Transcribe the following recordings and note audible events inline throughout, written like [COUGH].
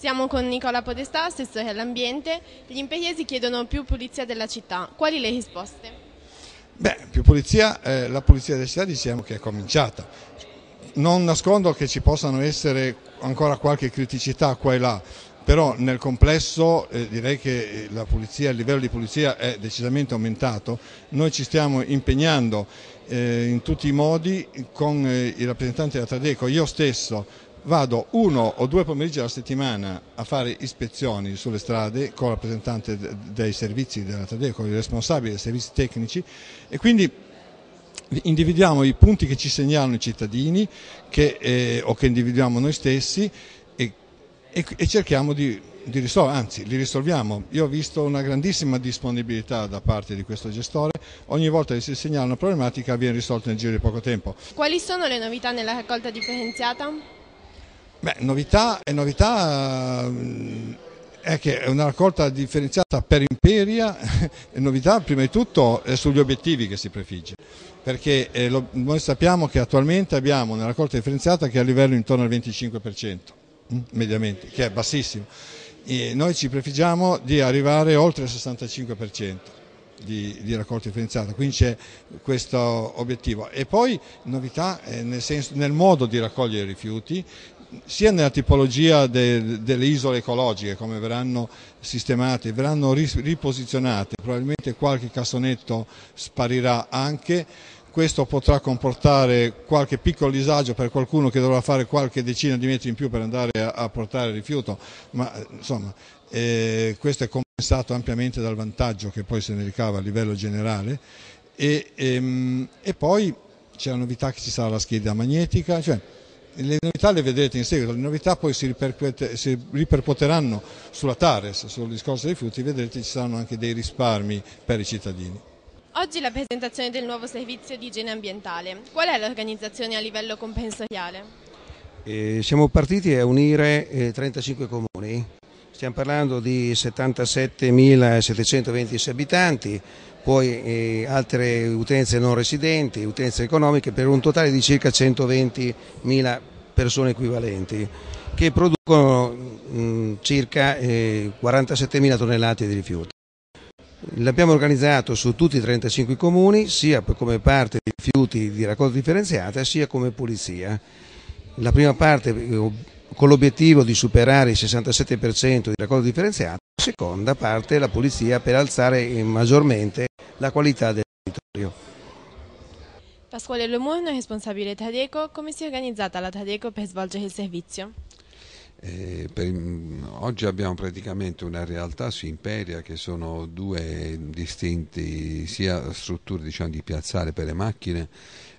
Siamo con Nicola Podestà, assessore all'ambiente. Gli impegnesi chiedono più pulizia della città. Quali le risposte? Beh, più pulizia, eh, la pulizia della città diciamo che è cominciata. Non nascondo che ci possano essere ancora qualche criticità qua e là, però nel complesso eh, direi che eh, pulizia, il livello di pulizia è decisamente aumentato. Noi ci stiamo impegnando eh, in tutti i modi con eh, i rappresentanti della Tradeco, io stesso vado uno o due pomeriggi alla settimana a fare ispezioni sulle strade con il rappresentante dei servizi della Tadeo, con i responsabili dei servizi tecnici e quindi individuiamo i punti che ci segnalano i cittadini che, eh, o che individuiamo noi stessi e, e, e cerchiamo di, di risolvere, anzi li risolviamo. Io ho visto una grandissima disponibilità da parte di questo gestore, ogni volta che si segnala una problematica viene risolta nel giro di poco tempo. Quali sono le novità nella raccolta differenziata? Beh, novità, è novità eh, è che è una raccolta differenziata per imperia, [LAUGHS] e novità prima di tutto è sugli obiettivi che si prefigge, perché eh, noi sappiamo che attualmente abbiamo una raccolta differenziata che è a livello intorno al 25%, mm, mediamente, che è bassissimo. E noi ci prefiggiamo di arrivare oltre il 65%. Di, di, raccolta differenziata, quindi c'è questo obiettivo. E poi novità eh, nel, senso, nel modo di raccogliere i rifiuti, sia nella tipologia de, delle isole ecologiche, come verranno sistemate, verranno riposizionate, probabilmente qualche cassonetto sparirà anche, questo potrà comportare qualche piccolo disagio per qualcuno che dovrà fare qualche decina di metri in più per andare a, a portare il rifiuto, ma insomma eh, questo è compensato ampiamente dal vantaggio che poi se ne ricava a livello generale e, ehm, e poi c'è la novità che ci sarà la scheda magnetica, cioè le novità le vedrete in seguito, le novità poi si, si ripercuoteranno sulla Tares, sul discorso dei frutti, vedrete ci saranno anche dei risparmi per i cittadini. Oggi la presentazione del nuovo servizio di igiene ambientale. Qual è l'organizzazione a livello compensoriale? Eh, siamo partiti a unire eh, 35 comuni Stiamo parlando di 77.726 abitanti, poi eh, altre utenze non residenti, utenze economiche per un totale di circa 120.000 persone equivalenti che producono mh, mm, circa eh, 47.000 tonnellate di rifiuti. L'abbiamo organizzato su tutti i 35 comuni, sia come parte di rifiuti di raccolta differenziata, sia come pulizia. La prima parte eh, con l'obiettivo di superare il 67% di raccolta differenziata, la seconda parte la polizia per alzare maggiormente la qualità del territorio. Pasquale Lomuono, responsabile Tadeco, come si è organizzata la Tadeco per svolgere il servizio? Eh, per, oggi abbiamo praticamente una realtà su Imperia che sono due distinti sia strutture diciamo, di piazzale per le macchine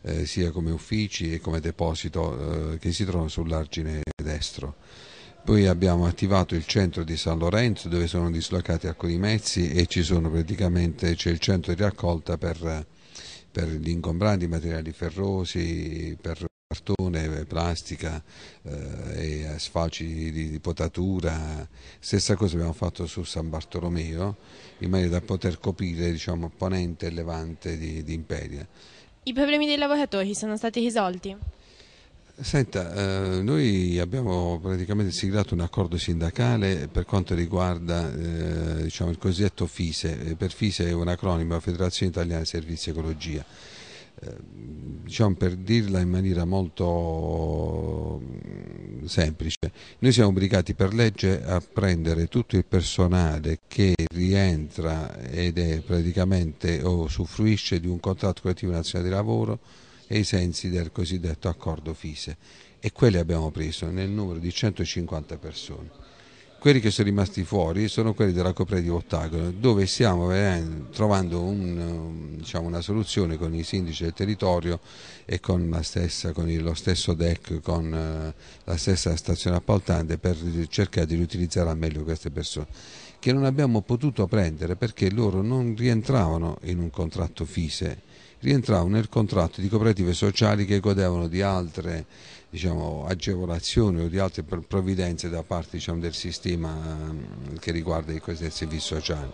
eh, sia come uffici e come deposito eh, che si trovano sull'argine destro. Poi abbiamo attivato il centro di San Lorenzo dove sono dislocati alcuni mezzi e c'è il centro di raccolta per, per gli ingombranti, materiali ferrosi, per cartone, plastica eh, e sfalci di, di, potatura. Stessa cosa abbiamo fatto su San Bartolomeo in maniera da poter coprire diciamo, ponente e levante di, di Imperia. I problemi dei lavoratori sono stati risolti? Senta, eh, noi abbiamo praticamente siglato un accordo sindacale per quanto riguarda eh, diciamo, il cosiddetto FISE, eh, per FISE è un acronimo Federazione Italiana Servizi Ecologia. Eh, diciamo per dirla in maniera molto mm, semplice, noi siamo obbligati per legge a prendere tutto il personale che rientra ed è praticamente o usufruisce di un contratto collettivo nazionale di lavoro e i sensi del cosiddetto accordo FISE e quelli abbiamo preso nel numero di 150 persone. Quelli che sono rimasti fuori sono quelli della Coprea di Ottagono dove stiamo trovando un, diciamo, una soluzione con i sindaci del territorio e con, stessa, con, lo stesso DEC, con eh, la stessa stazione appaltante per cercare di riutilizzare al meglio queste persone che non abbiamo potuto prendere perché loro non rientravano in un contratto FISE, rientravano nel contratto di cooperative sociali che godevano di altre diciamo, agevolazioni o di altre provvidenze da parte diciamo, del sistema mm, che riguarda i servizi sociali.